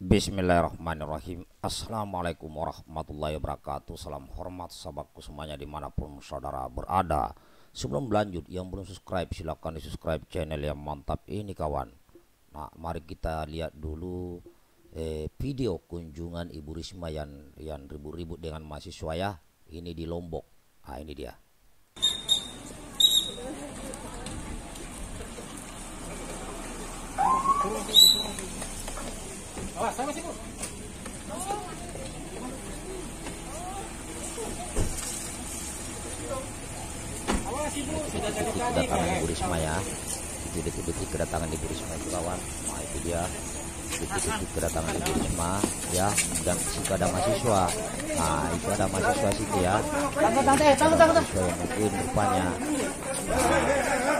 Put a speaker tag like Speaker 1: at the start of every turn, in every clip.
Speaker 1: Bismillahirrahmanirrahim Assalamualaikum warahmatullahi wabarakatuh Salam hormat sahabatku semuanya dimanapun saudara berada Sebelum lanjut yang belum subscribe silahkan di subscribe channel yang mantap ini kawan Nah mari kita lihat dulu eh, video kunjungan Ibu Risma yang yang ribut-ribut dengan mahasiswa ya Ini di Lombok Nah ini dia Awas, sama sih, Bu. Awas, Ibu. Sudah dari tadi. Kedatangan Ibu Risma ya. Titik-titik kedatangan Ibu Risma itu kawan. Nah, itu dia titik-titik kedatangan Ibu Risma ya dan situ ada mahasiswa nah itu ada mahasiswa situ ya eh, mahasiswa yang mungkin rupanya nah,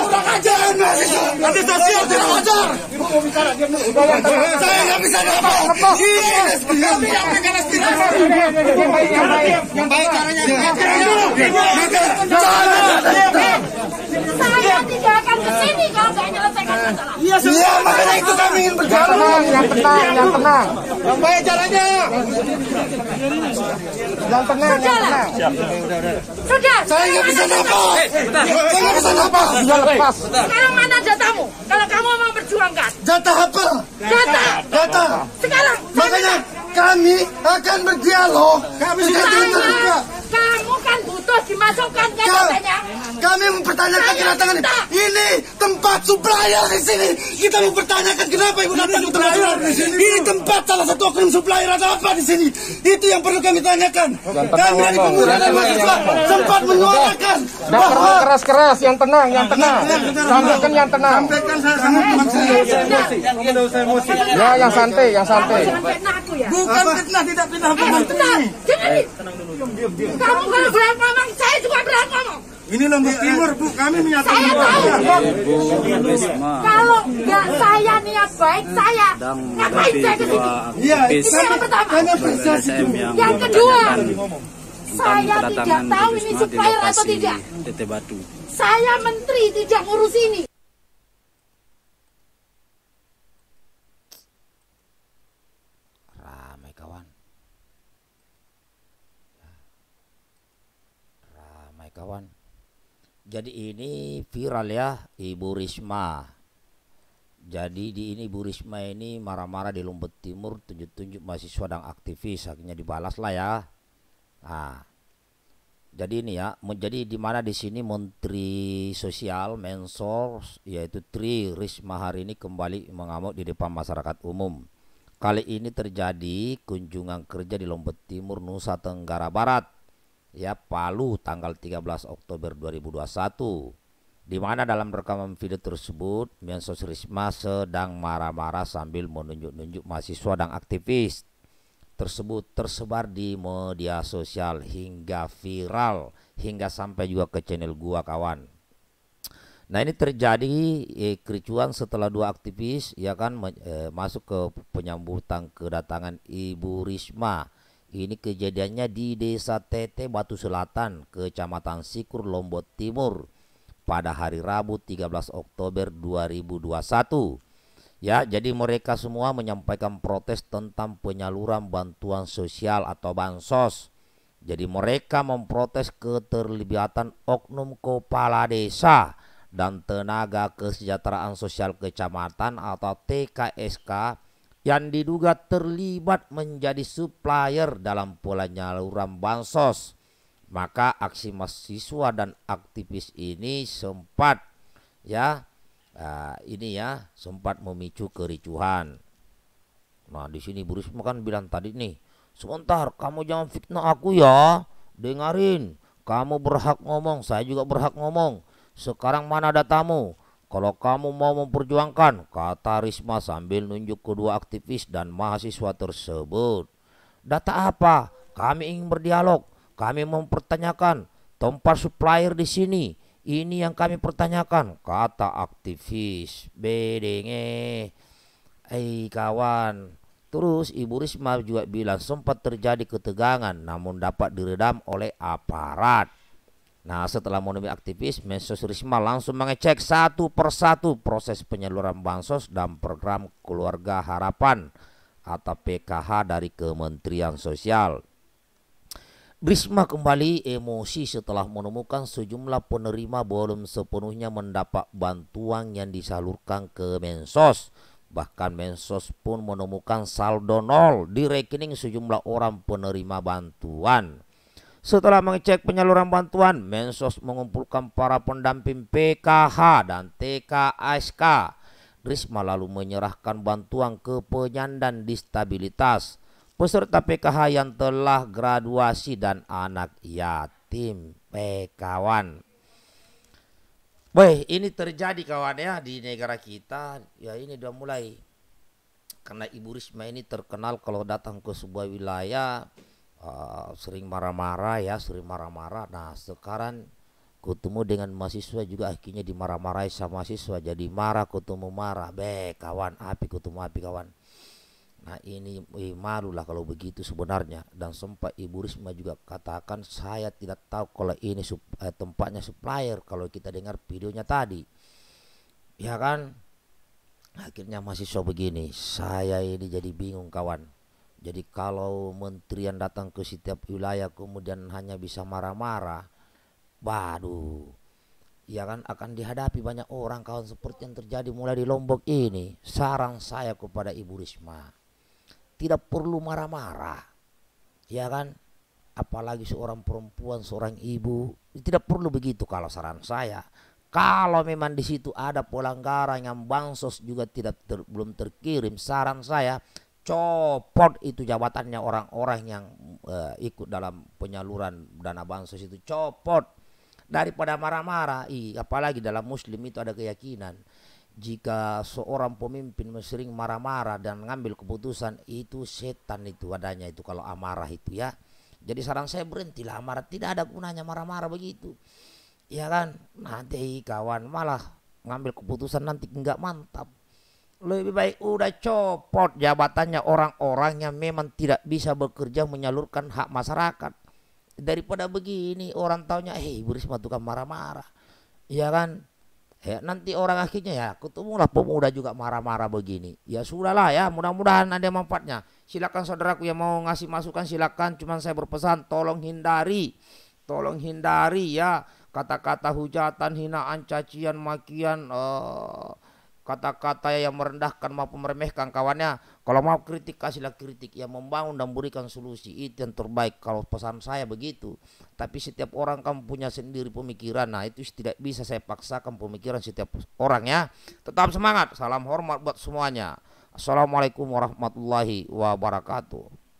Speaker 1: tidak wajar. Saya nggak bisa apa. yang Yang baik caranya. Iya, makanya itu kami ingin berjalan. Yang tenang, yang tenang. Yang baik caranya. Yang tenang, yang tenang. Sudah. Saya nggak bisa apa. Saya nggak bisa apa. Sudah lepas. Sekarang Jatah apa? Jatah. Jatah. Sekarang. Makanya kami akan berdialog. Kami sudah terbuka terus dimasukkan kan katanya. Kami mempertanyakan kedatangan ini. Ini tempat supplier di sini. Kita mempertanyakan kenapa ibu datang ke sini. Ini tempat salah satu oknum supplier ada apa di sini? Itu yang perlu kami tanyakan. Kami dari pemuda dan mahasiswa sempat menyuarakan bahwa keras-keras yang tenang, yang tenang. Sampaikan yang tenang. Sampaikan saya sangat eh, eh, emosi. Ya, yang santai, yang santai. Ya. Bukan fitnah, tidak fitnah, eh, bukan tenang dong, diam, diam. Kamu kalau berani ngomong, saya juga berani ngomong. Ini Lombok iya. Timur, Bu. Kami menyatakan saya tahu, Ya, Bu. Kalau nggak ya, saya niat baik, saya ngapain saya ke sini? Iya, itu yang pertama. Yang, yang kedua, saya tidak tahu ini supplier atau tidak. Saya menteri tidak ngurus ini. Jadi ini viral ya Ibu Risma. Jadi di ini Ibu Risma ini marah-marah di Lombok Timur tunjuk-tunjuk mahasiswa dan aktivis akhirnya dibalas lah ya. Nah, jadi ini ya, menjadi di mana di sini Menteri Sosial Mensor yaitu Tri Risma hari ini kembali mengamuk di depan masyarakat umum. Kali ini terjadi kunjungan kerja di Lombok Timur Nusa Tenggara Barat ya Palu tanggal 13 Oktober 2021 di mana dalam rekaman video tersebut Mensos Risma sedang marah-marah sambil menunjuk-nunjuk mahasiswa dan aktivis tersebut tersebar di media sosial hingga viral hingga sampai juga ke channel gua kawan Nah ini terjadi eh, kericuan setelah dua aktivis ya kan eh, masuk ke penyambutan kedatangan Ibu Risma ini kejadiannya di Desa Tete Batu Selatan, Kecamatan Sikur Lombok Timur pada hari Rabu 13 Oktober 2021. Ya, jadi mereka semua menyampaikan protes tentang penyaluran bantuan sosial atau bansos. Jadi mereka memprotes keterlibatan oknum kepala desa dan tenaga kesejahteraan sosial kecamatan atau TKSK yang diduga terlibat menjadi supplier dalam pola nyaluran bansos. Maka aksi mahasiswa dan aktivis ini sempat ya ah, ini ya sempat memicu kericuhan. Nah di sini Bu Risma kan bilang tadi nih, sebentar kamu jangan fitnah aku ya, dengarin. Kamu berhak ngomong, saya juga berhak ngomong. Sekarang mana ada tamu? Kalau kamu mau memperjuangkan, kata Risma sambil nunjuk kedua aktivis dan mahasiswa tersebut. Data apa? Kami ingin berdialog. Kami mempertanyakan tempat supplier di sini. Ini yang kami pertanyakan, kata aktivis. Bedenge. Hei kawan. Terus Ibu Risma juga bilang sempat terjadi ketegangan namun dapat diredam oleh aparat. Nah setelah menemui aktivis, Mensos Risma langsung mengecek satu persatu proses penyaluran bansos dan program keluarga harapan atau PKH dari Kementerian Sosial. Risma kembali emosi setelah menemukan sejumlah penerima belum sepenuhnya mendapat bantuan yang disalurkan ke Mensos. Bahkan Mensos pun menemukan saldo nol di rekening sejumlah orang penerima bantuan. Setelah mengecek penyaluran bantuan, Mensos mengumpulkan para pendamping PKH dan TKSK. Risma lalu menyerahkan bantuan ke penyandang disabilitas, peserta PKH yang telah graduasi dan anak yatim PKwan. Baik, ini terjadi kawan ya di negara kita. Ya ini sudah mulai. Karena Ibu Risma ini terkenal kalau datang ke sebuah wilayah Ah, sering marah-marah ya sering marah-marah nah sekarang kutemu dengan mahasiswa juga akhirnya dimarah-marahi sama mahasiswa jadi marah kutemu marah be kawan api ketemu api kawan nah ini eh, malu lah kalau begitu sebenarnya dan sempat Ibu Risma juga katakan saya tidak tahu kalau ini sup, eh, tempatnya supplier kalau kita dengar videonya tadi ya kan akhirnya mahasiswa begini saya ini jadi bingung kawan jadi kalau menteri yang datang ke setiap wilayah kemudian hanya bisa marah-marah, waduh, ya kan akan dihadapi banyak orang kawan seperti yang terjadi mulai di Lombok ini. Saran saya kepada Ibu Risma, tidak perlu marah-marah, ya kan? Apalagi seorang perempuan, seorang ibu, tidak perlu begitu kalau saran saya. Kalau memang di situ ada pelanggaran yang bansos juga tidak ter, belum terkirim, saran saya copot itu jabatannya orang-orang yang uh, ikut dalam penyaluran dana bansos itu copot daripada marah-marah i apalagi dalam muslim itu ada keyakinan jika seorang pemimpin sering marah-marah dan ngambil keputusan itu setan itu adanya itu kalau amarah itu ya jadi saran saya berhentilah amarah tidak ada gunanya marah-marah begitu ya kan nanti kawan malah ngambil keputusan nanti enggak mantap lebih baik udah copot jabatannya orang-orang yang memang tidak bisa bekerja menyalurkan hak masyarakat daripada begini orang taunya eh Bu Risma tukang marah-marah ya kan ya, nanti orang akhirnya ya ketemu ketemulah pemuda juga marah-marah begini ya sudahlah ya mudah-mudahan ada manfaatnya silakan saudaraku yang mau ngasih masukan silakan cuman saya berpesan tolong hindari tolong hindari ya kata-kata hujatan hinaan cacian makian uh, kata-kata yang merendahkan maupun meremehkan kawannya. Kalau mau kritik kasihlah kritik yang membangun dan berikan solusi itu yang terbaik. Kalau pesan saya begitu. Tapi setiap orang kan punya sendiri pemikiran. Nah itu tidak bisa saya paksakan pemikiran setiap orang ya. Tetap semangat. Salam hormat buat semuanya. Assalamualaikum warahmatullahi wabarakatuh.